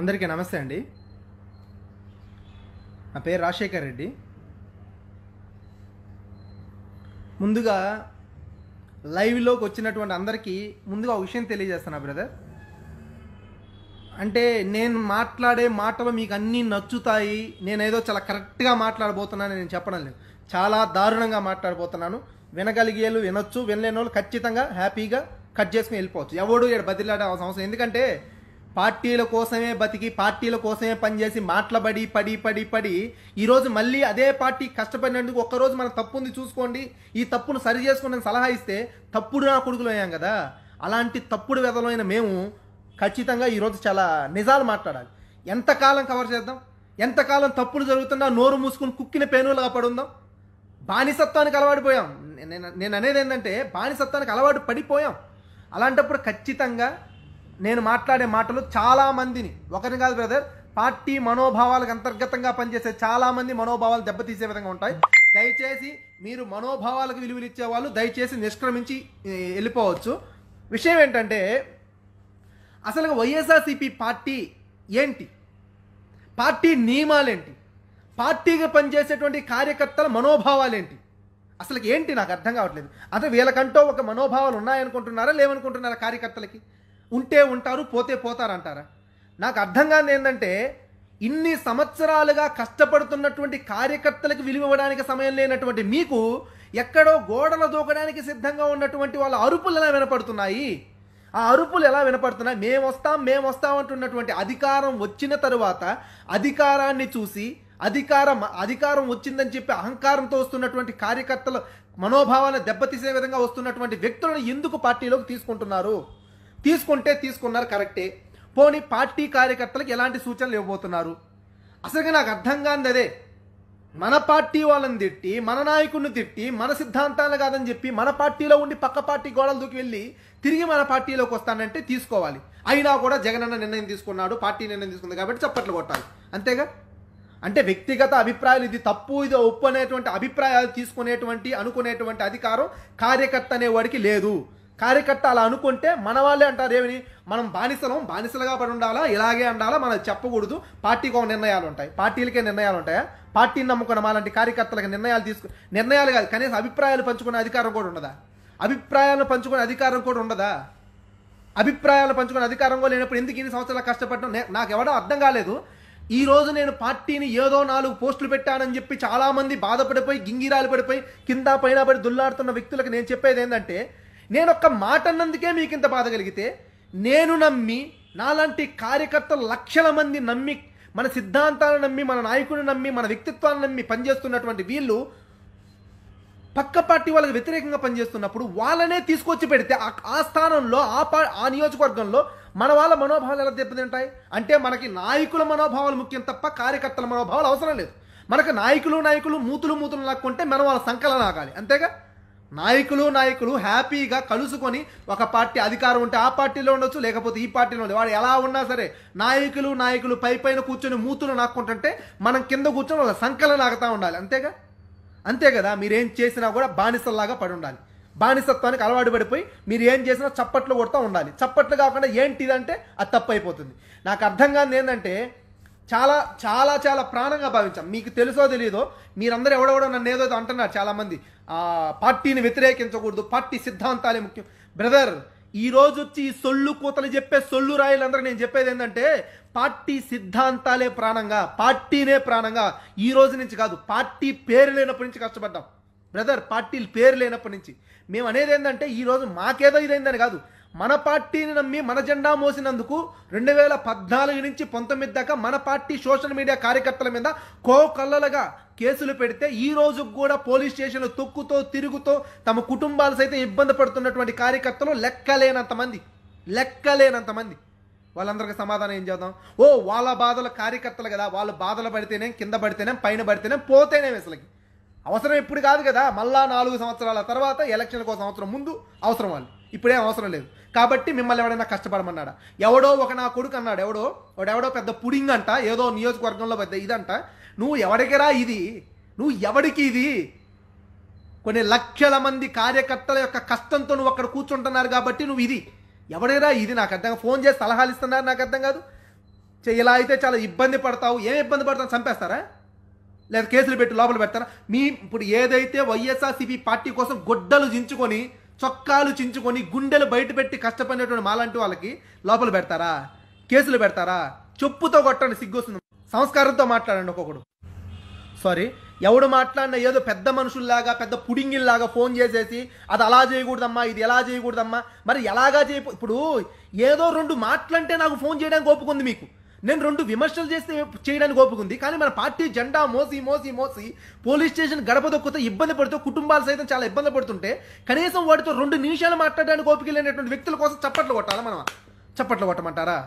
అందరికీ నమస్తే అండి నా పేరు రాజశేఖర్ రెడ్డి ముందుగా లైవ్లోకి వచ్చినటువంటి అందరికీ ముందుగా ఒక విషయం తెలియజేస్తున్నా బ్రదర్ అంటే నేను మాట్లాడే మాటలు మీకు అన్నీ నచ్చుతాయి నేనేదో చాలా కరెక్ట్గా మాట్లాడబోతున్నాను నేను చెప్పడం లేదు చాలా దారుణంగా మాట్లాడబోతున్నాను వినగలిగేలు వినొచ్చు వినలేని వాళ్ళు ఖచ్చితంగా హ్యాపీగా కట్ చేసుకుని వెళ్ళిపోవచ్చు ఎవడు ఇక్కడ బదిలాడే అవసరం ఎందుకంటే పార్టీల కోసమే బతికి పార్టీల కోసమే పనిచేసి మాట్లాబడి పడి పడి పడి ఈరోజు మళ్ళీ అదే పార్టీ కష్టపడినందుకు ఒక్కరోజు మన తప్పు ఉంది చూసుకోండి ఈ తప్పును సరి చేసుకుని సలహా ఇస్తే తప్పుడు నా కొడుకులు అయ్యాం కదా అలాంటి తప్పుడు వెదలమైన మేము ఖచ్చితంగా ఈరోజు చాలా నిజాలు మాట్లాడాలి ఎంతకాలం కవర్ చేద్దాం ఎంతకాలం తప్పులు జరుగుతున్నా నోరు మూసుకుని కుక్కిన పేనులుగా పడుందాం బానిసత్వానికి అలవాడిపోయాం నేను నేను అనేది ఏంటంటే బానిసత్వానికి అలవాటు పడిపోయాం అలాంటప్పుడు ఖచ్చితంగా నేను మాట్లాడే మాటలు చాలామందిని ఒకరిని కాదు బ్రదర్ పార్టీ మనోభావాలకు అంతర్గతంగా పనిచేసే చాలామంది మనోభావాలు దెబ్బతీసే విధంగా ఉంటాయి దయచేసి మీరు మనోభావాలకు విలువలు ఇచ్చేవాళ్ళు దయచేసి నిష్క్రమించి వెళ్ళిపోవచ్చు విషయం ఏంటంటే అసలు వైఎస్ఆర్సీపీ పార్టీ ఏంటి పార్టీ నియమాలేంటి పార్టీగా పనిచేసేటువంటి కార్యకర్తల మనోభావాలు ఏంటి అసలు ఏంటి నాకు అర్థం కావట్లేదు అంటే వీళ్ళకంటూ ఒక మనోభావాలు ఉన్నాయనుకుంటున్నారా లేవనుకుంటున్నారా కార్యకర్తలకి ఉంటే ఉంటారు పోతే పోతారంటారా నాకు అర్థం కాని ఏంటంటే ఇన్ని సంవత్సరాలుగా కష్టపడుతున్నటువంటి కార్యకర్తలకు విలువ ఇవ్వడానికి సమయం లేనటువంటి మీకు ఎక్కడో గోడల దూకడానికి సిద్ధంగా ఉన్నటువంటి వాళ్ళ అరుపులు ఎలా వినపడుతున్నాయి ఆ అరుపులు ఎలా వినపడుతున్నాయి మేము వస్తాం మేము వస్తాం అంటున్నటువంటి అధికారం వచ్చిన తరువాత అధికారాన్ని చూసి అధికారం అధికారం వచ్చిందని చెప్పి అహంకారంతో వస్తున్నటువంటి కార్యకర్తల మనోభావాన్ని దెబ్బతీసే విధంగా వస్తున్నటువంటి వ్యక్తులను ఎందుకు పార్టీలోకి తీసుకుంటున్నారు తీసుకుంటే తీసుకున్నారు కరెక్టే పోనీ పార్టీ కార్యకర్తలకు ఎలాంటి సూచనలు ఇవ్వబోతున్నారు అసలుగా నాకు అర్థం కానిది అదే మన పార్టీ వాళ్ళని తిట్టి మన నాయకుడిని తిట్టి మన సిద్ధాంతాలు కాదని చెప్పి మన పార్టీలో ఉండి పక్క పార్టీ గోడలు దూకి వెళ్ళి తిరిగి మన పార్టీలోకి వస్తానంటే తీసుకోవాలి అయినా కూడా జగనన్న నిర్ణయం తీసుకున్నాడు పార్టీ నిర్ణయం తీసుకుంది కాబట్టి చప్పట్లు కొట్టాలి అంతేగా అంటే వ్యక్తిగత అభిప్రాయాలు ఇది తప్పు ఇది ఒప్పు అనేటువంటి అభిప్రాయాలు తీసుకునేటువంటి అనుకునేటువంటి అధికారం కార్యకర్త అనేవాడికి లేదు కార్యకర్త అలా అనుకుంటే మన వాళ్ళే అంటారు ఏమి మనం బానిసలం బానిసలుగా పడి ఉండాలా ఇలాగే ఉండాలా మనం చెప్పకూడదు పార్టీకి ఒక నిర్ణయాలు ఉంటాయి పార్టీలకే నిర్ణయాలు ఉంటాయా పార్టీని నమ్ముకున్న లాంటి కార్యకర్తలకు నిర్ణయాలు తీసుకు నిర్ణయాలు కాదు కనీసం అభిప్రాయాలు పంచుకునే అధికారం కూడా ఉండదా అభిప్రాయాలు పంచుకునే అధికారం కూడా ఉండదా అభిప్రాయాలు పంచుకునే అధికారం కూడా లేనప్పుడు ఎందుకు ఇన్ని సంవత్సరాలు కష్టపడడం నాకు ఎవడో అర్థం కాలేదు ఈరోజు నేను పార్టీని ఏదో నాలుగు పోస్టులు పెట్టానని చెప్పి చాలామంది బాధపడిపోయి గింగిరాలు పడిపోయి కింద పైన పడి దుల్లాడుతున్న వ్యక్తులకు నేను చెప్పేది ఏంటంటే నేను ఒక్క మాట అన్నందుకే మీకు ఇంత బాధ కలిగితే నేను నమ్మి నాలాంటి కార్యకర్తలు లక్షల మంది నమ్మి మన సిద్ధాంతాలను నమ్మి మన నాయకుడిని నమ్మి మన వ్యక్తిత్వాన్ని నమ్మి పనిచేస్తున్నటువంటి వీళ్ళు పక్క పార్టీ వాళ్ళకి వ్యతిరేకంగా పనిచేస్తున్నప్పుడు వాళ్ళనే తీసుకొచ్చి పెడితే ఆ స్థానంలో ఆ పా ఆ నియోజకవర్గంలో మన వాళ్ళ మనోభావాలు ఎలా దెబ్బతింటాయి అంటే మనకి నాయకుల మనోభావాలు ముఖ్యం తప్ప కార్యకర్తల మనోభావాలు అవసరం లేదు మనకు నాయకులు నాయకులు మూతులు మూతులు లాక్కుంటే మనం వాళ్ళ సంకలనం ఆగాలి అంతేగా నాయకులు నాయకులు హ్యాపీగా కలుసుకొని ఒక పార్టీ అధికారం ఉంటే ఆ పార్టీలో ఉండొచ్చు లేకపోతే ఈ పార్టీలో ఉండదు వాడు ఎలా ఉన్నా సరే నాయకులు నాయకులు పై పైన కూర్చొని మూతులు నాక్కుంటుంటే మనం కింద కూర్చొని వాళ్ళ సంకలనం ఆగుతూ ఉండాలి అంతేగా అంతే కదా మీరేం చేసినా కూడా బానిసల్లాగా పడి ఉండాలి బానిసత్వానికి అలవాటు పడిపోయి మీరు ఏం చేసినా చప్పట్లు కొడుతూ ఉండాలి చప్పట్లు కాకుండా ఏంటిదంటే అది తప్పు అయిపోతుంది నాకు అర్థం కాని ఏంటంటే చాలా చాలా చాలా ప్రాణంగా భావించాం మీకు తెలుసో తెలియదో మీరందరూ ఎవడెవడో నన్ను ఏదో అంటున్నారు చాలామంది పార్టీని వ్యతిరేకించకూడదు పార్టీ సిద్ధాంతాలే ముఖ్యం బ్రదర్ ఈ రోజు వచ్చి ఈ సొల్లు కూతలు చెప్పే సొల్లు రాయలందరూ నేను చెప్పేది ఏంటంటే పార్టీ సిద్ధాంతాలే ప్రాణంగా పార్టీనే ప్రాణంగా ఈ రోజు నుంచి కాదు పార్టీ పేరు లేనప్పటి నుంచి కష్టపడ్డాం బ్రదర్ పార్టీలు పేరు లేనప్పటి నుంచి మేము అనేది ఏంటంటే ఈరోజు మాకేదో ఇదైందని కాదు మన పార్టీని నమ్మి మన జెండా మోసినందుకు రెండు వేల పద్నాలుగు నుంచి పంతొమ్మిది దాకా మన పార్టీ సోషల్ మీడియా కార్యకర్తల మీద కోకల్లలుగా కేసులు పెడితే ఈ రోజు కూడా పోలీస్ స్టేషన్లు తొక్కుతో తిరుగుతో తమ కుటుంబాలు సైతం ఇబ్బంది పడుతున్నటువంటి కార్యకర్తలు లెక్కలేనంతమంది లెక్కలేనంతమంది వాళ్ళందరికీ సమాధానం ఏం చేద్దాం ఓ వాళ్ళ బాధలు కార్యకర్తలు కదా వాళ్ళు బాధలు పడితేనే కింద పడితేనే పైన పడితేనే పోతేనే అసలుకి అవసరం ఇప్పుడు కాదు కదా మళ్ళా నాలుగు సంవత్సరాల తర్వాత ఎలక్షన్లకు సంవత్సరం ముందు అవసరం వాళ్ళు ఇప్పుడేం అవసరం లేదు కాబట్టి మిమ్మల్ని ఎవడైనా కష్టపడమన్నాడా ఎవడో ఒక నా కొడుకు అన్నాడు ఎవడో వాడెవడో పెద్ద పుడింగ్ అంట ఏదో నియోజకవర్గంలో పెద్ద ఇదంట నువ్వు ఎవడికిరా ఇది నువ్వు ఎవడికి ఇది కొన్ని లక్షల మంది కార్యకర్తల యొక్క కష్టంతో నువ్వు అక్కడ కూర్చుంటున్నారు కాబట్టి నువ్వు ఇది ఎవడైనా ఇది నాకు అర్థం ఫోన్ చేసి సలహాలు ఇస్తున్నారు నాకు అర్థం కాదు ఇలా అయితే చాలా ఇబ్బంది పడతావు ఏం ఇబ్బంది పడతావు చంపేస్తారా లేదా కేసులు పెట్టి లోపల పెడతారా మీ ఇప్పుడు ఏదైతే వైఎస్ఆర్సీపీ పార్టీ కోసం గొడ్డలు దించుకొని చొక్కాలు చించుకొని గుండెలు బయట పెట్టి కష్టపడినటువంటి మాలాంటి వాళ్ళకి లోపల పెడతారా కేసులు పెడతారా చెప్పుతో కొట్టండి సిగ్గొస్తుంది సంస్కారంతో మాట్లాడండి ఒక్కొక్కడు సారీ ఎవడు మాట్లాడినా ఏదో పెద్ద మనుషుల్లాగా పెద్ద పుడింగిల్లాగా ఫోన్ చేసేసి అది అలా చేయకూడదమ్మా ఇది ఎలా చేయకూడదమ్మా మరి ఎలాగా చేయ ఇప్పుడు ఏదో రెండు మాటలంటే నాకు ఫోన్ చేయడానికి ఒప్పుకుంది మీకు నేను రెండు విమర్శలు చేస్తే చేయడానికి ఓపుకుంది కానీ మన పార్టీ జెండా మోసి మోసి మోసి పోలీస్ స్టేషన్ గడప దొక్కుతో ఇబ్బంది పడుతూ కుటుంబాలు సైతం చాలా ఇబ్బంది పడుతుంటే కనీసం వాటితో రెండు నిమిషాలు మాట్లాడడానికి ఓపిక లేనటువంటి వ్యక్తుల కోసం చప్పట్లు కొట్టాలా మనం చప్పట్లు కొట్టమంటారా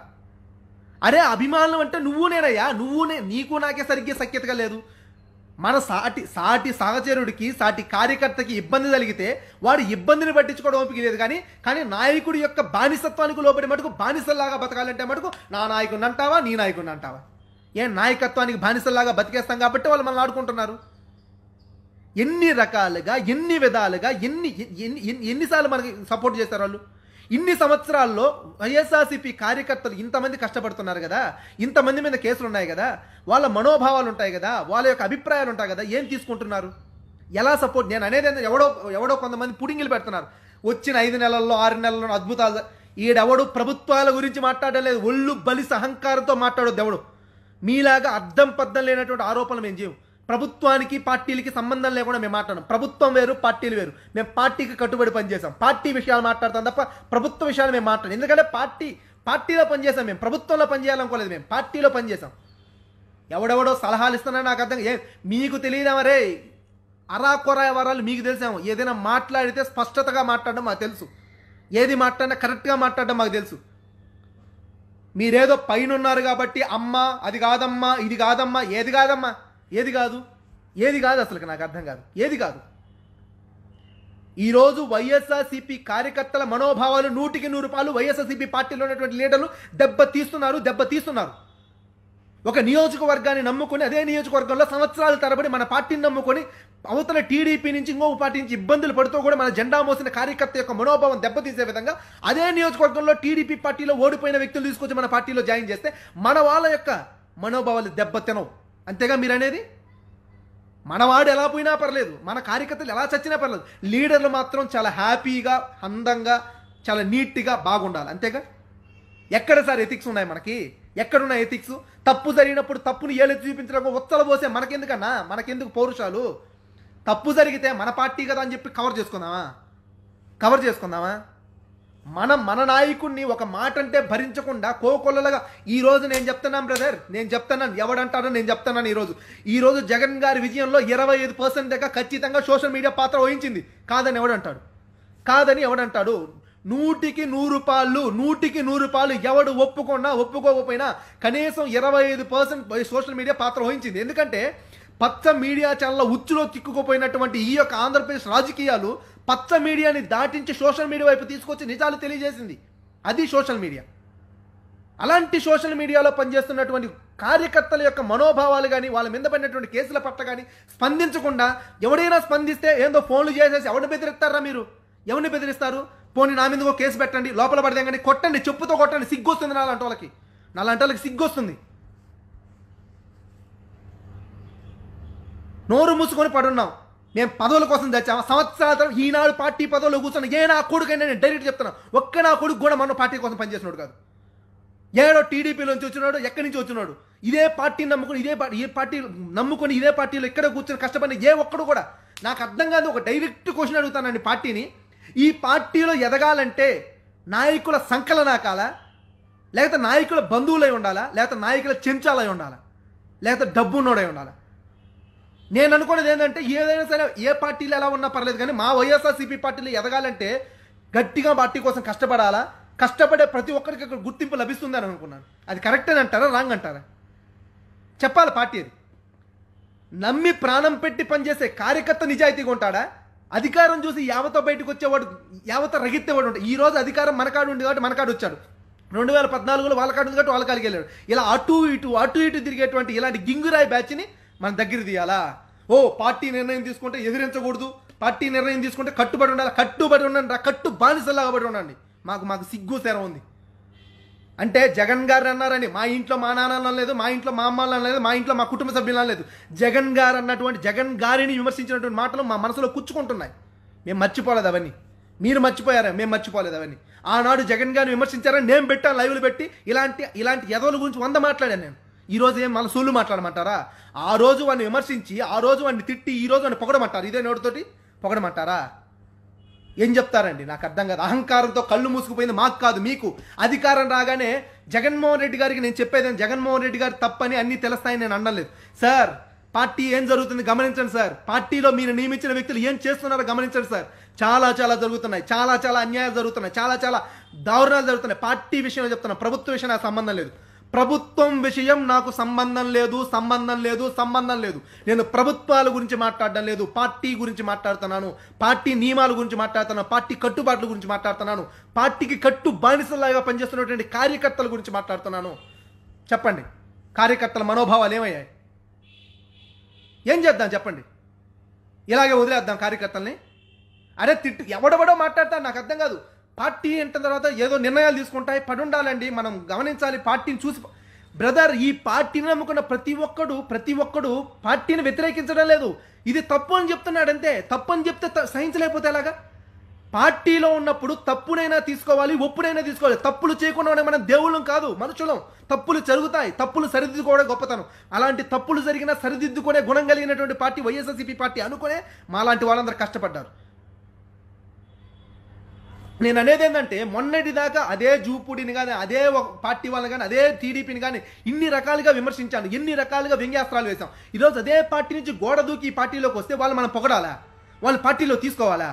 అరే అభిమానులు అంటే నువ్వు నేనయ్యా నువ్వు నీకు నాకే సరిగ్గా సఖ్యతగా లేదు మన సాటి సాటి సహచరుడికి సాటి కార్యకర్తకి ఇబ్బంది కలిగితే వాడు ఇబ్బందిని పట్టించుకోవడం ఓపిక లేదు కానీ కానీ నాయకుడి యొక్క బానిసత్వానికి లోపడి మటుకు బానిసల్లాగా బతకాలంటే మటుకు నా నాయకుడిని అంటావా నీ నాయకుడిని అంటావా ఏ నాయకత్వానికి బానిసల్లాగా బతికేస్తాం కాబట్టి వాళ్ళు మనం ఆడుకుంటున్నారు ఎన్ని రకాలుగా ఎన్ని విధాలుగా ఎన్ని ఎన్ని ఎన్నిసార్లు మనకి సపోర్ట్ చేస్తారు వాళ్ళు ఇన్ని సంవత్సరాల్లో వైఎస్ఆర్సీపీ కార్యకర్తలు ఇంతమంది కష్టపడుతున్నారు కదా ఇంతమంది మీద కేసులు ఉన్నాయి కదా వాళ్ళ మనోభావాలు ఉంటాయి కదా వాళ్ళ యొక్క అభిప్రాయాలు ఉంటాయి కదా ఏం తీసుకుంటున్నారు ఎలా సపోర్ట్ నేను అనేది ఎవడో ఎవడో కొంతమంది పుడింగిలు పెడుతున్నారు వచ్చిన ఐదు నెలల్లో ఆరు నెలల్లో అద్భుతాలు ఈడెవడు ప్రభుత్వాల గురించి మాట్లాడడం లేదు ఒళ్ళు బలి సహంకారంతో మాట్లాడొద్దు ఎవడు మీలాగా అర్థం పద్దం లేనటువంటి ఆరోపణలు మేము చేయము ప్రభుత్వానికి పార్టీలకి సంబంధం లేకుండా మేము మాట్లాడడం ప్రభుత్వం వేరు పార్టీలు వేరు మేము పార్టీకి కట్టుబడి పనిచేసాం పార్టీ విషయాలు మాట్లాడతాం తప్ప ప్రభుత్వ విషయాలు మేము మాట్లాడాం ఎందుకంటే పార్టీ పార్టీలో పనిచేసాం మేము ప్రభుత్వంలో పనిచేయాలనుకోలేదు మేము పార్టీలో పనిచేసాం ఎవడెవడో సలహాలు ఇస్తున్నా నాకు అర్థం ఏ మీకు తెలియదామరే అరాకొరాయ వరాలు మీకు తెలిసాము ఏదైనా మాట్లాడితే స్పష్టతగా మాట్లాడడం మాకు తెలుసు ఏది మాట్లాడినా కరెక్ట్గా మాట్లాడడం మాకు తెలుసు మీరేదో పైన ఉన్నారు కాబట్టి అమ్మ అది కాదమ్మా ఇది కాదమ్మా ఏది కాదమ్మా ఏది కాదు ఏది కాదు అసలు నాకు అర్థం కాదు ఏది కాదు ఈరోజు వైఎస్ఆర్సిపి కార్యకర్తల మనోభావాలు నూటికి నూరు రూపాయలు వైఎస్ఆర్సిపి పార్టీలో ఉన్నటువంటి లీడర్లు దెబ్బ తీస్తున్నారు దెబ్బ తీస్తున్నారు ఒక నియోజకవర్గాన్ని నమ్ముకొని అదే నియోజకవర్గంలో సంవత్సరాల తరబడి మన పార్టీని నమ్ముకొని అవతల టీడీపీ నుంచి ఇంకో పార్టీ నుంచి ఇబ్బందులు పడుతూ కూడా మన జెండా మోసిన కార్యకర్త యొక్క మనోభావం దెబ్బతీసే విధంగా అదే నియోజకవర్గంలో టీడీపీ పార్టీలో ఓడిపోయిన వ్యక్తులు తీసుకొచ్చి మన పార్టీలో జాయిన్ చేస్తే మన వాళ్ళ యొక్క మనోభావాలు దెబ్బతినవు అంతేగా మీరు అనేది మనవాడు ఎలా పోయినా పర్లేదు మన కార్యకర్తలు ఎలా చచ్చినా పర్లేదు లీడర్లు మాత్రం చాలా హ్యాపీగా అందంగా చాలా నీట్గా బాగుండాలి అంతేగా ఎక్కడ సార్ ఎథిక్స్ ఉన్నాయి మనకి ఎక్కడున్న ఎథిక్స్ తప్పు జరిగినప్పుడు తప్పును ఏళ్ళు చూపించడం ఉత్తల పోసే మనకెందుకన్నా మనకెందుకు పౌరుషాలు తప్పు జరిగితే మన పార్టీ కదా అని చెప్పి కవర్ చేసుకుందామా కవర్ చేసుకుందామా మన మన నాయకుడిని ఒక మాట అంటే భరించకుండా కోకొల్లలుగా ఈరోజు నేను చెప్తున్నాను బ్రదర్ నేను చెప్తున్నాను ఎవడంటాడో నేను చెప్తున్నాను ఈరోజు ఈరోజు జగన్ గారి విజయంలో ఇరవై ఐదు పర్సెంట్ దగ్గర ఖచ్చితంగా సోషల్ మీడియా పాత్ర వహించింది కాదని ఎవడంటాడు కాదని ఎవడంటాడు నూటికి నూరు పాళ్ళు నూటికి నూరు పాళ్ళు ఎవడు ఒప్పుకున్నా ఒప్పుకోకపోయినా కనీసం ఇరవై ఐదు పర్సెంట్ సోషల్ మీడియా పాత్ర వహించింది ఎందుకంటే పచ్చ మీడియా ఛానల్ ఉచ్చులో చిక్కుకుపోయినటువంటి ఈ యొక్క ఆంధ్రప్రదేశ్ రాజకీయాలు పచ్చ మీడియాని దాటించి సోషల్ మీడియా వైపు తీసుకొచ్చి నిజాలు తెలియజేసింది అది సోషల్ మీడియా అలాంటి సోషల్ మీడియాలో పనిచేస్తున్నటువంటి కార్యకర్తల యొక్క మనోభావాలు కానీ వాళ్ళ మీద పడినటువంటి కేసుల పట్ల కానీ స్పందించకుండా ఎవడైనా స్పందిస్తే ఏందో ఫోన్లు చేసేసి ఎవరిని బెదిరిస్తారా మీరు ఎవరిని బెదిరిస్తారు పోనీ నా ఒక కేసు పెట్టండి లోపల పడితే కానీ కొట్టండి చెప్పుతో కొట్టండి సిగ్గొస్తుంది నాలంటి వాళ్ళకి నాలంటి వాళ్ళకి సిగ్గొస్తుంది నోరు మూసుకొని పడున్నాం మేము పదవుల కోసం తెచ్చాము సంవత్సరాల ఈనాడు పార్టీ పదవులు కూర్చొని ఏ నా కొడుకైనా నేను డైరెక్ట్ చెప్తున్నా ఒక్క నా కొడుకు కూడా మన పార్టీ కోసం పనిచేసినాడు కాదు ఏడో టీడీపీలో నుంచి వచ్చినాడు ఎక్కడి నుంచి వచ్చినాడు ఇదే పార్టీని నమ్ముకుని ఇదే పార్టీ ఈ పార్టీ నమ్ముకుని ఇదే పార్టీలో ఇక్కడ కూర్చొని కష్టపడిన ఏ ఒక్కడు కూడా నాకు అర్థం కాదు ఒక డైరెక్ట్ క్వశ్చన్ అడుగుతానండి పార్టీని ఈ పార్టీలో ఎదగాలంటే నాయకుల సంకలన కాల లేకపోతే నాయకుల బంధువులై ఉండాలా లేకపోతే నాయకుల చెంచాలై ఉండాలా లేకపోతే డబ్బున్నోడై ఉండాలా నేను అనుకున్నది ఏంటంటే ఏదైనా సరే ఏ పార్టీలు ఎలా ఉన్నా పర్లేదు కానీ మా వైఎస్ఆర్సీపీ పార్టీలు ఎదగాలంటే గట్టిగా పార్టీ కోసం కష్టపడాలా కష్టపడే ప్రతి ఒక్కరికి అక్కడ గుర్తింపు లభిస్తుందని అనుకున్నాను అది కరెక్ట్ అని అంటారా రాంగ్ అంటారా చెప్పాలి పార్టీ అది నమ్మి ప్రాణం పెట్టి పనిచేసే కార్యకర్త నిజాయితీగా ఉంటాడా అధికారం చూసి యావత బయటకు వచ్చేవాడు యావత రగిత్తేవాడు ఉంటాడు ఈ రోజు అధికారం మనకాడు ఉంది కాబట్టి మనకాడు వచ్చాడు రెండు వేల పద్నాలుగులో వాళ్ళ కాడు ఉంది కాబట్టి వాళ్ళ కాడికి వెళ్ళాడు ఇలా అటు ఇటు అటు ఇటు తిరిగేటువంటి ఇలాంటి గింగురాయి బ్యాచ్ని మన దగ్గర తీయాలా ఓ పార్టీ నిర్ణయం తీసుకుంటే ఎదిరించకూడదు పార్టీ నిర్ణయం తీసుకుంటే కట్టుబడి ఉండాలి కట్టుబడి ఉండండి రా కట్టు బానిసలాగా పడి ఉండండి మాకు మాకు సిగ్గు సెర ఉంది అంటే జగన్ గారు అన్నారని మా ఇంట్లో మా నాన్న లేదు మా ఇంట్లో మా అమ్మ లేదు మా ఇంట్లో మా కుటుంబ సభ్యులు లేదు జగన్ గారు అన్నటువంటి జగన్ గారిని విమర్శించినటువంటి మాటలు మా మనసులో కుచ్చుకుంటున్నాయి మేము మర్చిపోలేదు అవన్నీ మీరు మర్చిపోయారా మేము మర్చిపోలేదు అవన్నీ ఆనాడు జగన్ గారిని విమర్శించారని నేను పెట్టాను లైవ్లు పెట్టి ఇలాంటి ఇలాంటి ఎదవల గురించి వంద మాట్లాడాను నేను ఈరోజు ఏం మళ్ళీ సూళ్ళు మాట్లాడమంటారా ఆ రోజు వాడిని విమర్శించి ఆ రోజు వాడిని తిట్టి ఈ రోజు వాడిని పొగడమంటారు ఇదే నోటితోటి పొగడమంటారా ఏం చెప్తారండి నాకు అర్థం కాదు అహంకారంతో కళ్ళు మూసుకుపోయింది మాకు కాదు మీకు అధికారం రాగానే జగన్మోహన్ రెడ్డి గారికి నేను చెప్పేది జగన్మోహన్ రెడ్డి గారు తప్పని అన్నీ తెలుస్తాయని నేను అనలేదు సార్ పార్టీ ఏం జరుగుతుంది గమనించండి సార్ పార్టీలో మీరు నియమించిన వ్యక్తులు ఏం చేస్తున్నారో గమనించండి సార్ చాలా చాలా జరుగుతున్నాయి చాలా చాలా అన్యాయాలు జరుగుతున్నాయి చాలా చాలా దారుణాలు జరుగుతున్నాయి పార్టీ విషయంలో చెప్తున్నా ప్రభుత్వ విషయం నాకు సంబంధం లేదు ప్రభుత్వం విషయం నాకు సంబంధం లేదు సంబంధం లేదు సంబంధం లేదు నేను ప్రభుత్వాల గురించి మాట్లాడడం లేదు పార్టీ గురించి మాట్లాడుతున్నాను పార్టీ నియమాల గురించి మాట్లాడుతున్నాను పార్టీ కట్టుబాట్ల గురించి మాట్లాడుతున్నాను పార్టీకి కట్టు బానిసలాగా పనిచేస్తున్నటువంటి కార్యకర్తల గురించి మాట్లాడుతున్నాను చెప్పండి కార్యకర్తల మనోభావాలు ఏమయ్యాయి ఏం చేద్దాం చెప్పండి ఇలాగే వదిలేద్దాం కార్యకర్తల్ని అరే తిట్టు ఎవడెవడో మాట్లాడతాడు నాకు అర్థం కాదు పార్టీ అంట తర్వాత ఏదో నిర్ణయాలు తీసుకుంటాయి పడి ఉండాలండి మనం గమనించాలి పార్టీని చూసి బ్రదర్ ఈ పార్టీని నమ్ముకున్న ప్రతి ఒక్కడు ప్రతి ఒక్కడు పార్టీని వ్యతిరేకించడం లేదు ఇది తప్పు అని చెప్తున్నాడు అంతే తప్పు అని చెప్తే సహించలేకపోతే ఎలాగా పార్టీలో ఉన్నప్పుడు తప్పునైనా తీసుకోవాలి ఒప్పునైనా తీసుకోవాలి తప్పులు చేయకుండా మనం దేవుళ్ళం కాదు మనుషులం తప్పులు జరుగుతాయి తప్పులు సరిదిద్దుకోవడం గొప్పతనం అలాంటి తప్పులు జరిగినా సరిదిద్దుకునే గుణం కలిగినటువంటి పార్టీ వైఎస్ఆర్సీపీ పార్టీ అనుకునే మాలాంటి వాళ్ళందరూ కష్టపడ్డారు నేను అనేది ఏంటంటే మొన్నటిదాకా అదే జూపుడిని కానీ అదే పార్టీ వాళ్ళని కానీ అదే టీడీపీని కానీ ఇన్ని రకాలుగా విమర్శించాను ఎన్ని రకాలుగా వ్యంగ్యాస్త్రాలు వేశాం ఈరోజు అదే పార్టీ నుంచి గోడ దూకి ఈ పార్టీలోకి వస్తే వాళ్ళు మనం పొగడాలా వాళ్ళ పార్టీలో తీసుకోవాలా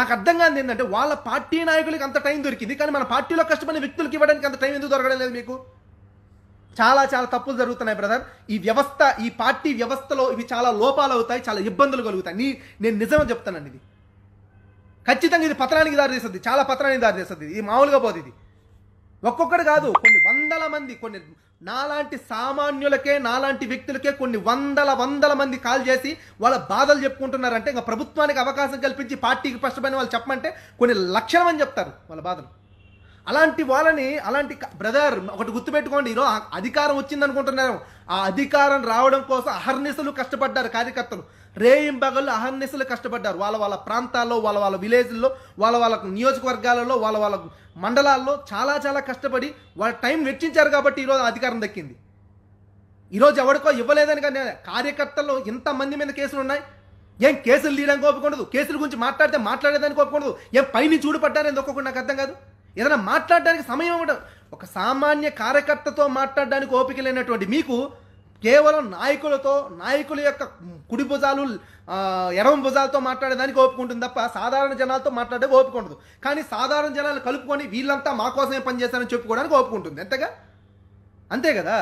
నాకు అర్థం కాదు ఏంటంటే వాళ్ళ పార్టీ నాయకులకి అంత టైం దొరికింది కానీ మన పార్టీలో కష్టపడిన వ్యక్తులకి ఇవ్వడానికి అంత టైం ఎందుకు దొరకడం లేదు మీకు చాలా చాలా తప్పులు జరుగుతున్నాయి బ్రదర్ ఈ వ్యవస్థ ఈ పార్టీ వ్యవస్థలో ఇవి చాలా లోపాలు అవుతాయి చాలా ఇబ్బందులు కలుగుతాయి నేను నిజమే చెప్తానండి ఇది ఖచ్చితంగా ఇది పత్రానికి దారి తీస్తుంది చాలా పత్రానికి దారి తీస్తుంది ఇది మామూలుగా పోదు ఇది ఒక్కొక్కటి కాదు కొన్ని వందల మంది కొన్ని నాలాంటి సామాన్యులకే నాలాంటి వ్యక్తులకే కొన్ని వందల వందల మంది కాల్ చేసి వాళ్ళ బాధలు చెప్పుకుంటున్నారంటే ఇంకా ప్రభుత్వానికి అవకాశం కల్పించి పార్టీకి కష్టపడిన వాళ్ళు చెప్పమంటే కొన్ని లక్షల మంది చెప్తారు వాళ్ళ బాధలు అలాంటి వాళ్ళని అలాంటి బ్రదర్ ఒకటి గుర్తుపెట్టుకోండి ఈరోజు అధికారం వచ్చింది అనుకుంటున్నారు ఆ అధికారం రావడం కోసం అహర్నిశలు కష్టపడ్డారు కార్యకర్తలు బగళ్ళు అహర్నిశలు కష్టపడ్డారు వాళ్ళ వాళ్ళ ప్రాంతాల్లో వాళ్ళ వాళ్ళ విలేజ్ల్లో వాళ్ళ వాళ్ళ నియోజకవర్గాలలో వాళ్ళ వాళ్ళ మండలాల్లో చాలా చాలా కష్టపడి వాళ్ళ టైం వెచ్చించారు కాబట్టి ఈరోజు అధికారం దక్కింది ఈరోజు ఎవరికో ఇవ్వలేదని కానీ కార్యకర్తలు ఎంతమంది మీద కేసులు ఉన్నాయి ఏం కేసులు తీయడానికి ఒప్పుకుండదు కేసుల గురించి మాట్లాడితే మాట్లాడేదానికి ఒప్పుకూడదు ఏం చూడు పడ్డారని ఒక్కొక్కటి నాకు అర్థం కాదు ఏదైనా మాట్లాడడానికి సమయం ఇవ్వడం ఒక సామాన్య కార్యకర్తతో మాట్లాడడానికి ఓపిక లేనటువంటి మీకు కేవలం నాయకులతో నాయకుల యొక్క కుడి భుజాలు ఎడమ భుజాలతో మాట్లాడేదానికి ఒప్పుకుంటుంది తప్ప సాధారణ జనాలతో ఓపిక ఉండదు కానీ సాధారణ జనాలు కలుపుకొని వీళ్ళంతా మా కోసమే పనిచేశారని చెప్పుకోవడానికి ఉంటుంది అంతేగా అంతే కదా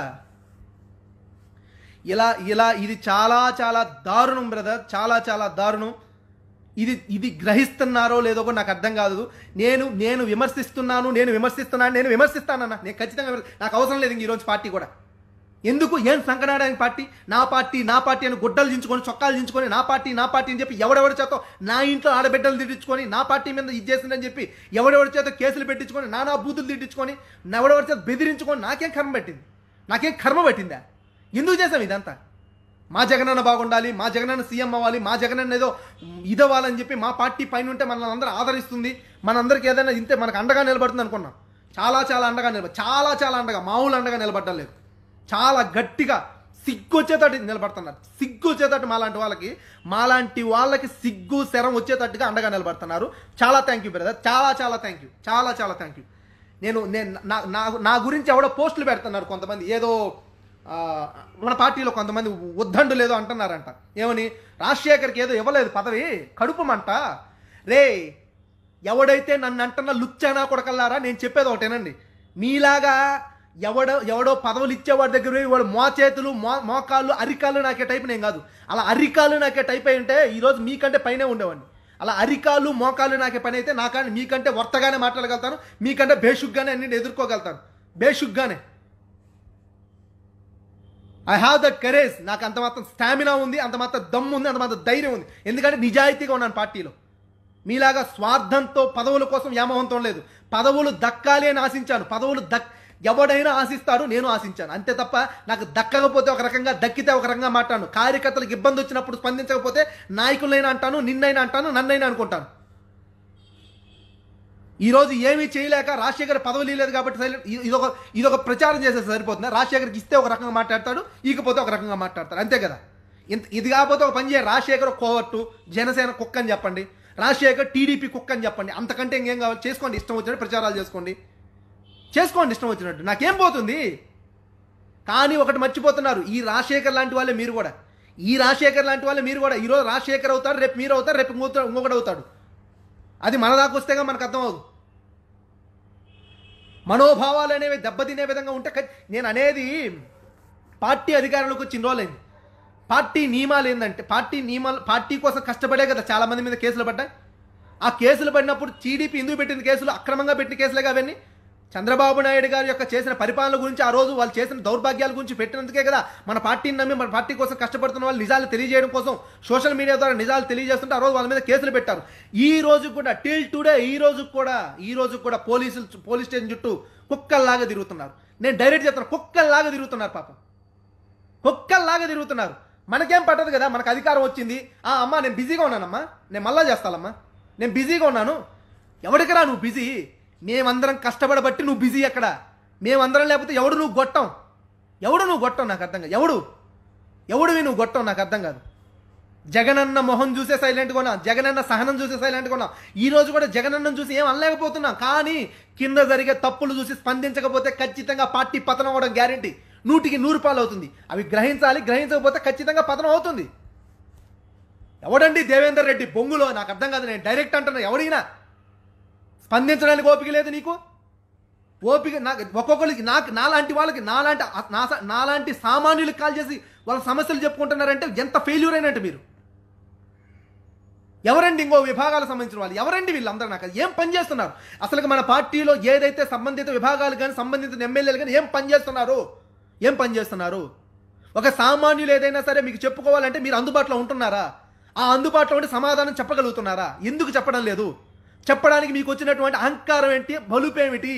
ఇలా ఇలా ఇది చాలా చాలా దారుణం బ్రదర్ చాలా చాలా దారుణం ఇది ఇది గ్రహిస్తున్నారో లేదో కూడా నాకు అర్థం కాదు నేను నేను విమర్శిస్తున్నాను నేను విమర్శిస్తున్నాను నేను విమర్శిస్తానన్న నేను ఖచ్చితంగా నాకు అవసరం లేదు ఈరోజు పార్టీ కూడా ఎందుకు ఏం సంకటానికి పార్టీ నా పార్టీ నా పార్టీ అని గుడ్డలు దించుకొని చొక్కాలు దించుకొని నా పార్టీ నా పార్టీ అని చెప్పి ఎవడెవడి చేత నా ఇంట్లో ఆడబిడ్డలు తిట్టించుకొని నా పార్టీ మీద ఇది చేసిందని చెప్పి ఎవడెవడి చేత కేసులు పెట్టించుకొని నా నా బూతులు తిట్టించుకొని ఎవడెవరి చేత బెదిరించుకొని నాకేం కర్మ పెట్టింది నాకేం కర్మ పెట్టిందా ఎందుకు చేసాం ఇదంతా మా జగనన్న బాగుండాలి మా జగనన్న సీఎం అవ్వాలి మా జగనన్న ఏదో ఇదవ్వాలని చెప్పి మా పార్టీ పైన ఉంటే మనల్ని అందరూ ఆదరిస్తుంది మనందరికీ ఏదైనా ఇంతే మనకు అండగా నిలబడుతుంది అనుకున్నాం చాలా చాలా అండగా నిలబ చాలా చాలా అండగా మామూలు అండగా నిలబడడం లేదు చాలా గట్టిగా సిగ్గు వచ్చేటట్టు నిలబడుతున్నారు సిగ్గు వచ్చేటట్టు మాలాంటి వాళ్ళకి మాలాంటి వాళ్ళకి సిగ్గు శరం వచ్చేటట్టుగా అండగా నిలబడుతున్నారు చాలా థ్యాంక్ యూ బ్రదర్ చాలా చాలా థ్యాంక్ యూ చాలా చాలా థ్యాంక్ యూ నేను నేను నా నా గురించి ఎవడో పోస్టులు పెడుతున్నారు కొంతమంది ఏదో మన పార్టీలో కొంతమంది ఉద్దండు లేదో అంటున్నారంట ఏమని రాజశేఖర్కి ఏదో ఇవ్వలేదు పదవి కడుపుమంట రే ఎవడైతే నన్ను అంటున్న లుచ్చానా కొడకల్లారా నేను చెప్పేది ఒకటేనండి మీలాగా ఎవడో ఎవడో పదవులు ఇచ్చేవాడి దగ్గర వాడు మోచేతులు మో మోకాళ్ళు అరికాళ్ళు నాకే టైప్ నేను కాదు అలా అరికాళ్ళు నాకే టైప్ అయి ఉంటే ఈరోజు మీకంటే పైనే ఉండేవాడిని అలా అరికాళ్ళు మోకాళ్ళు నాకే పని అయితే నాకంటే మీకంటే వర్తగానే మాట్లాడగలుగుతాను మీకంటే బేషుగ్గానే అన్ని ఎదుర్కోగలుగుతాను బేషుగ్గానే ఐ హ్యావ్ ద కరేజ్ నాకు అంత మాత్రం స్టామినా ఉంది అంత మాత్రం దమ్ము ఉంది అంత మాత్రం ధైర్యం ఉంది ఎందుకంటే నిజాయితీగా ఉన్నాను పార్టీలో మీలాగా స్వార్థంతో పదవుల కోసం వ్యామోహంతో లేదు పదవులు దక్కాలి అని ఆశించాను పదవులు దక్ ఎవడైనా ఆశిస్తాడు నేను ఆశించాను అంతే తప్ప నాకు దక్కకపోతే ఒక రకంగా దక్కితే ఒక రకంగా మాట్లాడను కార్యకర్తలకు ఇబ్బంది వచ్చినప్పుడు స్పందించకపోతే నాయకులైనా అంటాను నిన్నైనా అంటాను నన్నైనా అనుకుంటాను ఈరోజు ఏమీ చేయలేక రాజశేఖర్ పదవి లేదు కాబట్టి ఇదొక ఇదొక ప్రచారం చేసే సరిపోతుంది రాజశేఖర్కి ఇస్తే ఒక రకంగా మాట్లాడతాడు ఇకపోతే ఒక రకంగా మాట్లాడతాడు అంతే కదా ఇంత ఇది కాకపోతే ఒక పని చేయాలి రాజశేఖర్ కోవట్టు జనసేన కుక్క అని చెప్పండి రాజశేఖర్ టీడీపీ కుక్క అని చెప్పండి అంతకంటే ఇంకేం కావాలి చేసుకోండి ఇష్టం వచ్చినట్టు ప్రచారాలు చేసుకోండి చేసుకోండి ఇష్టం వచ్చినట్టు నాకేం పోతుంది కానీ ఒకటి మర్చిపోతున్నారు ఈ రాజశేఖర్ లాంటి వాళ్ళే మీరు కూడా ఈ రాజశేఖర్ లాంటి వాళ్ళే మీరు కూడా ఈరోజు రాజశేఖర్ అవుతారు రేపు మీరు అవుతారు రేపు ఇంకొకటి అవుతాడు అది మన దాకా వస్తేగా మనకు అర్థం మనోభావాలు అనేవి దెబ్బతినే విధంగా ఉంటే నేను అనేది పార్టీ అధికారంలోకి వచ్చిన రోజులైంది పార్టీ నియమాలు ఏంటంటే పార్టీ నియమాలు పార్టీ కోసం కష్టపడే కదా చాలామంది మీద కేసులు పడ్డాయి ఆ కేసులు పడినప్పుడు టీడీపీ ఎందుకు పెట్టిన కేసులు అక్రమంగా పెట్టిన కేసులే అవన్నీ చంద్రబాబు నాయుడు గారి యొక్క చేసిన పరిపాలన గురించి ఆ రోజు వాళ్ళు చేసిన దౌర్భాగ్యాల గురించి పెట్టినందుకే కదా మన పార్టీని నమ్మి మన పార్టీ కోసం కష్టపడుతున్న వాళ్ళు నిజాలు తెలియజేయడం కోసం సోషల్ మీడియా ద్వారా నిజాలు తెలియజేస్తుంటే ఆ రోజు వాళ్ళ మీద కేసులు పెట్టారు ఈ రోజు కూడా టిల్ టుడే ఈ రోజు కూడా ఈ రోజు కూడా పోలీసులు పోలీస్ స్టేషన్ చుట్టూ కుక్కల్లాగా తిరుగుతున్నారు నేను డైరెక్ట్ చెప్తాను కుక్కల్లాగా తిరుగుతున్నారు పాపం కుక్కల్లాగా తిరుగుతున్నారు మనకేం పట్టదు కదా మనకు అధికారం వచ్చింది ఆ అమ్మా నేను బిజీగా ఉన్నానమ్మా నేను మళ్ళా చేస్తానమ్మా నేను బిజీగా ఉన్నాను ఎవరికరా నువ్వు బిజీ మేమందరం కష్టపడబట్టి నువ్వు బిజీ అక్కడ మేమందరం లేకపోతే ఎవడు నువ్వు గొట్టం ఎవడు నువ్వు గొట్టం నాకు అర్థం కాదు ఎవడు ఎవడివి నువ్వు గొట్టం నాకు అర్థం కాదు జగనన్న మొహం చూసే సైలెంట్గా ఉన్నాం జగనన్న సహనం చూసే సైలెంట్గా ఉన్నాం ఈ రోజు కూడా జగనన్నను చూసి ఏం అనలేకపోతున్నాం కానీ కింద జరిగే తప్పులు చూసి స్పందించకపోతే ఖచ్చితంగా పార్టీ పతనం అవడం గ్యారంటీ నూటికి నూరు రూపాయలు అవుతుంది అవి గ్రహించాలి గ్రహించకపోతే ఖచ్చితంగా పతనం అవుతుంది ఎవడండి దేవేందర్ రెడ్డి బొంగులో నాకు అర్థం కాదు నేను డైరెక్ట్ అంటున్నా ఎవడైనా స్పందించడానికి ఓపిక లేదు నీకు ఓపిక నాకు ఒక్కొక్కరికి నాకు నాలాంటి వాళ్ళకి నాలాంటి నాలాంటి సామాన్యులకు కాల్ చేసి వాళ్ళ సమస్యలు చెప్పుకుంటున్నారంటే ఎంత ఫెయిల్యూర్ అయినట్టు మీరు ఎవరండి ఇంకో విభాగాలకు సంబంధించిన వాళ్ళు ఎవరండి వీళ్ళందరూ నాకు ఏం పని చేస్తున్నారు అసలు మన పార్టీలో ఏదైతే సంబంధిత విభాగాలు కానీ సంబంధిత ఎమ్మెల్యేలు కానీ ఏం పని చేస్తున్నారు ఏం పని చేస్తున్నారు ఒక సామాన్యులు ఏదైనా సరే మీకు చెప్పుకోవాలంటే మీరు అందుబాటులో ఉంటున్నారా ఆ అందుబాటులో ఉండి సమాధానం చెప్పగలుగుతున్నారా ఎందుకు చెప్పడం లేదు చెప్పడానికి మీకు వచ్చినటువంటి అహంకారం ఏంటి బలుపేమిటి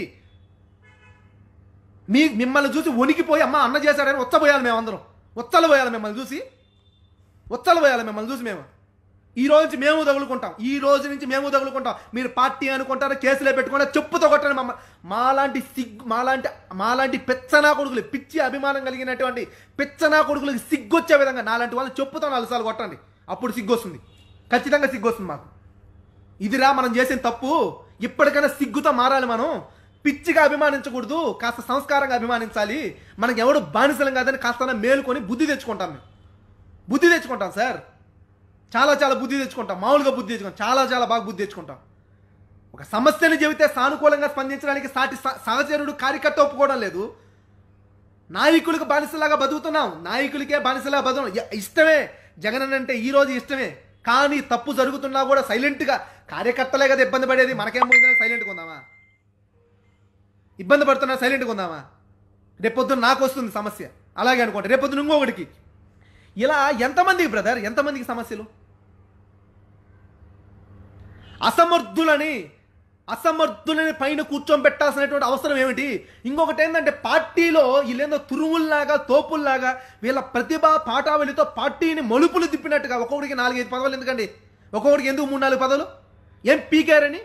మీ మిమ్మల్ని చూసి వణికిపోయి అమ్మ అన్న చేశాడని ఒత్తపోయాలి మేమందరం ఉత్తలు పోయాలి మిమ్మల్ని చూసి ఉత్తలు పోయాలి మిమ్మల్ని చూసి మేము ఈ రోజు నుంచి మేము తగులుకుంటాం ఈ రోజు నుంచి మేము తగులుకుంటాం మీరు పార్టీ అనుకుంటారు కేసులే పెట్టుకుంటే చెప్పుతో కొట్టండి మమ్మ మాలాంటి సిగ్గు మాలాంటి మాలాంటి పెచ్చనా కొడుకులు పిచ్చి అభిమానం కలిగినటువంటి పెచ్చనా కొడుకులకు సిగ్గొచ్చే విధంగా నాలాంటి వాళ్ళు చెప్పుతో సార్లు కొట్టండి అప్పుడు సిగ్గొస్తుంది ఖచ్చితంగా సిగ్గొస్తుంది మాకు ఇదిరా మనం చేసిన తప్పు ఇప్పటికైనా సిగ్గుతో మారాలి మనం పిచ్చిగా అభిమానించకూడదు కాస్త సంస్కారంగా అభిమానించాలి మనకి ఎవడు బానిసలం కాదని కాస్త మేలుకొని బుద్ధి తెచ్చుకుంటాం మేము బుద్ధి తెచ్చుకుంటాం సార్ చాలా చాలా బుద్ధి తెచ్చుకుంటాం మామూలుగా బుద్ధి తెచ్చుకుంటాం చాలా చాలా బాగా బుద్ధి తెచ్చుకుంటాం ఒక సమస్యను చెబితే సానుకూలంగా స్పందించడానికి సాటి సహచరుడు కార్యకర్త ఒప్పుకోవడం లేదు నాయకులకు బానిసలాగా బతుకుతున్నాం నాయకులకే బానిసలాగా బతుకున్నాం ఇష్టమే జగన్ అంటే ఈరోజు ఇష్టమే కానీ తప్పు జరుగుతున్నా కూడా సైలెంట్గా కార్యకర్తలే కదా ఇబ్బంది పడేది మనకేం పోయిందని సైలెంట్గా ఉందామా ఇబ్బంది పడుతున్నా సైలెంట్గా ఉందామా రేపొద్దున నాకు వస్తుంది సమస్య అలాగే అనుకోండి రేపొద్దున ఇంకొకటికి ఇలా ఎంతమందికి బ్రదర్ ఎంతమందికి సమస్యలు అసమర్థులని అసమర్థులని పైన కూర్చోబెట్టాల్సినటువంటి అవసరం ఏమిటి ఇంకొకటి ఏంటంటే పార్టీలో వీళ్ళేందో తురుముల్లాగా తోపుల్లాగా వీళ్ళ ప్రతిభ పాఠావళితో పార్టీని మలుపులు తిప్పినట్టుగా ఒక్కొక్కడికి నాలుగైదు పదవులు ఎందుకండి ఒక్కొక్కడికి ఎందుకు మూడు నాలుగు పదవులు ఏం పీకారని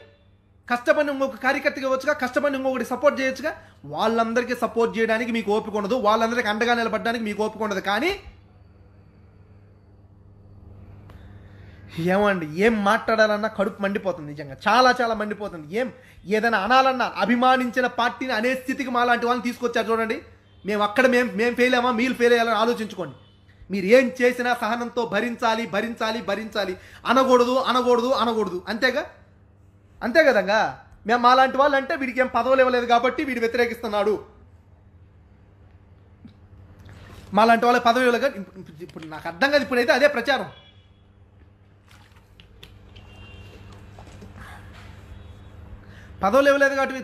కష్టపడి ఇంకొక కార్యకర్తగా వచ్చుగా కష్టపడి ఇంకొకటి సపోర్ట్ చేయొచ్చుగా వాళ్ళందరికీ సపోర్ట్ చేయడానికి మీకు ఓపిక ఉండదు వాళ్ళందరికీ అండగా నిలబడడానికి మీకు ఓపిక ఉండదు కానీ ఏమండి ఏం మాట్లాడాలన్నా కడుపు మండిపోతుంది నిజంగా చాలా చాలా మండిపోతుంది ఏం ఏదైనా అనాలన్నా అభిమానించిన పార్టీని అనే స్థితికి మా లాంటి వాళ్ళని తీసుకొచ్చారు చూడండి మేము అక్కడ మేము మేము ఫెయిల్ అయ్యామా మీరు ఫెయిల్ అయ్యాలని ఆలోచించుకోండి మీరు ఏం చేసినా సహనంతో భరించాలి భరించాలి భరించాలి అనకూడదు అనకూడదు అనకూడదు అంతేగా అంతే కదంగా మేము మాలాంటి వాళ్ళు అంటే వీడికి ఏం పదవులు ఇవ్వలేదు కాబట్టి వీడు వ్యతిరేకిస్తున్నాడు మాలాంటి వాళ్ళ పదవి ఇవ్వలేదు ఇప్పుడు నాకు అర్థం కాదు ఇప్పుడైతే అదే ప్రచారం పదవులు ఇవ్వలేదు కాబట్టి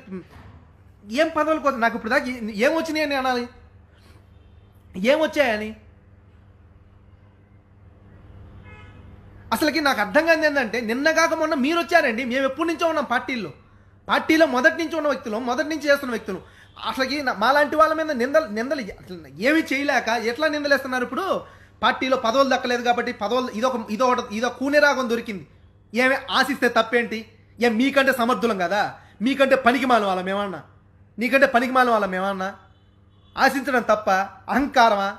ఏం పదవులు నాకు ఇప్పుడు దాకా ఏం వచ్చినాయని అనాలి ఏం వచ్చాయని అసలుకి నాకు అర్థం కాదు ఏంటంటే నిన్న కాక మొన్న మీరు వచ్చారండి మేము ఎప్పటి నుంచో ఉన్నాం పార్టీల్లో పార్టీలో మొదటి నుంచి ఉన్న వ్యక్తులు మొదటి నుంచి చేస్తున్న వ్యక్తులు అసలుకి మాలాంటి వాళ్ళ మీద నిందలు నిందలు ఏమి చేయలేక ఎట్లా నిందలేస్తున్నారు ఇప్పుడు పార్టీలో పదవులు దక్కలేదు కాబట్టి పదవులు ఇదొక ఇదొక ఇదో కూనెరాగం దొరికింది ఏమి ఆశిస్తే తప్పేంటి ఏ మీకంటే సమర్థులం కదా మీకంటే పనికి మాలం వాళ్ళం ఏమన్నా నీకంటే పనికి మాలం వాళ్ళం ఏమన్నా ఆశించడం తప్ప అహంకారమా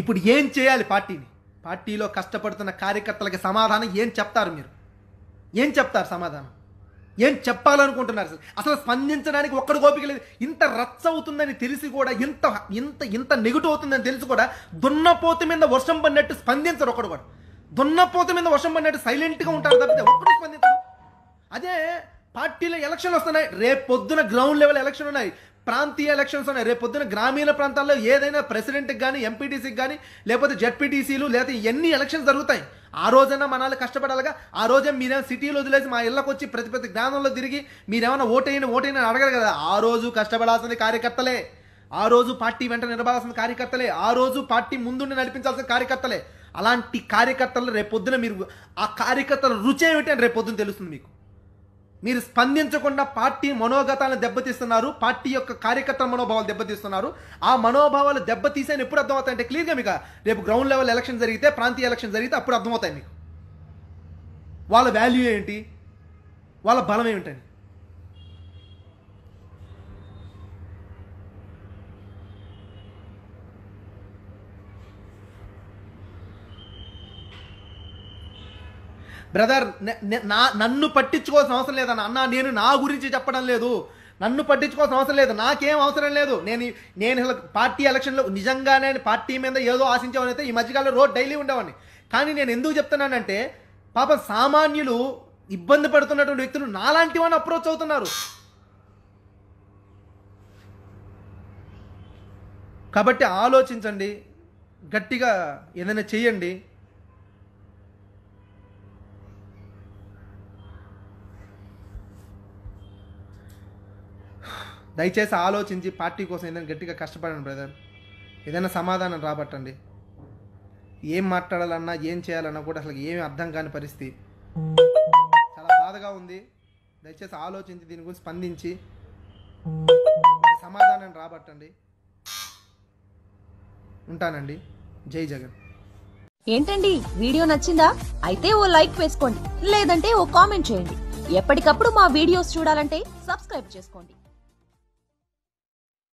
ఇప్పుడు ఏం చేయాలి పార్టీని పార్టీలో కష్టపడుతున్న కార్యకర్తలకి సమాధానం ఏం చెప్తారు మీరు ఏం చెప్తారు సమాధానం ఏం చెప్పాలనుకుంటున్నారు అసలు అసలు స్పందించడానికి ఒక్కడు గోపిక లేదు ఇంత రచ్చ అవుతుందని తెలిసి కూడా ఇంత ఇంత ఇంత నెగిటివ్ అవుతుందని తెలిసి కూడా దున్నపోత మీద వర్షం పడినట్టు స్పందించరు ఒకడు కూడా దున్నపోత మీద వర్షం పడినట్టు సైలెంట్గా ఉంటారు తప్పితే ఒక్కడు స్పందించరు అదే పార్టీలో ఎలక్షన్లు వస్తున్నాయి రేపు పొద్దున గ్రౌండ్ లెవెల్ ఎలక్షన్ ఉన్నాయి ప్రాంతీయ ఎలక్షన్స్ ఉన్నాయి రేపొద్దున గ్రామీణ ప్రాంతాల్లో ఏదైనా ప్రెసిడెంట్కి కానీ ఎంపీటీసీకి కానీ లేకపోతే జెడ్పీటీసీలు లేకపోతే ఎన్ని ఎలక్షన్స్ జరుగుతాయి ఆ రోజైనా మనాలు కష్టపడాలిగా ఆ రోజే మీరేమైనా సిటీలు వదిలేసి మా ఇళ్ళకి వచ్చి ప్రతి ప్రతి గ్రామంలో తిరిగి మీరేమైనా ఓటైన ఓటైనా అడగరు కదా ఆ రోజు కష్టపడాల్సింది కార్యకర్తలే ఆ రోజు పార్టీ వెంట నిలబడాల్సిన కార్యకర్తలే ఆ రోజు పార్టీ ముందుండి నడిపించాల్సిన కార్యకర్తలే అలాంటి కార్యకర్తలు రేపొద్దున మీరు ఆ కార్యకర్తల రుచి ఏమిటి అని రేపొద్దున తెలుస్తుంది మీకు మీరు స్పందించకుండా పార్టీ మనోగతాలను దెబ్బతీస్తున్నారు పార్టీ యొక్క కార్యకర్తల మనోభావాలు దెబ్బతీస్తున్నారు ఆ మనోభావాలు దెబ్బతీసే ఎప్పుడు అర్థమవుతాయి అంటే క్లియర్గా మీకు రేపు గ్రౌండ్ లెవెల్ ఎలక్షన్ జరిగితే ప్రాంతీయ ఎలక్షన్ జరిగితే అప్పుడు అర్థమవుతాయి మీకు వాళ్ళ వాల్యూ ఏంటి వాళ్ళ బలం ఏమిటని బ్రదర్ నా నన్ను పట్టించుకోవాల్సిన అవసరం లేదన్న అన్న నేను నా గురించి చెప్పడం లేదు నన్ను పట్టించుకోవాల్సిన అవసరం లేదు నాకేం అవసరం లేదు నేను నేను పార్టీ ఎలక్షన్లో నిజంగానే పార్టీ మీద ఏదో ఆశించేవాని అయితే ఈ మధ్యకాలంలో రోడ్ డైలీ ఉండేవాడిని కానీ నేను ఎందుకు చెప్తున్నానంటే పాప సామాన్యులు ఇబ్బంది పడుతున్నటువంటి వ్యక్తులు నాలాంటి వాడిని అప్రోచ్ అవుతున్నారు కాబట్టి ఆలోచించండి గట్టిగా ఏదైనా చేయండి దయచేసి ఆలోచించి పార్టీ కోసం ఏదైనా గట్టిగా కష్టపడండి బ్రదర్ ఏదైనా సమాధానం రాబట్టండి ఏం మాట్లాడాలన్నా ఏం చేయాలన్నా కూడా అసలు ఏమి అర్థం కాని పరిస్థితి చాలా బాధగా ఉంది దయచేసి ఆలోచించి దీని గురించి స్పందించి సమాధానం రాబట్టండి ఉంటానండి జై జగన్ ఏంటండి వీడియో నచ్చిందా అయితే ఓ లైక్ వేసుకోండి లేదంటే ఓ కామెంట్ చేయండి ఎప్పటికప్పుడు మా వీడియోస్ చూడాలంటే సబ్స్క్రైబ్ చేసుకోండి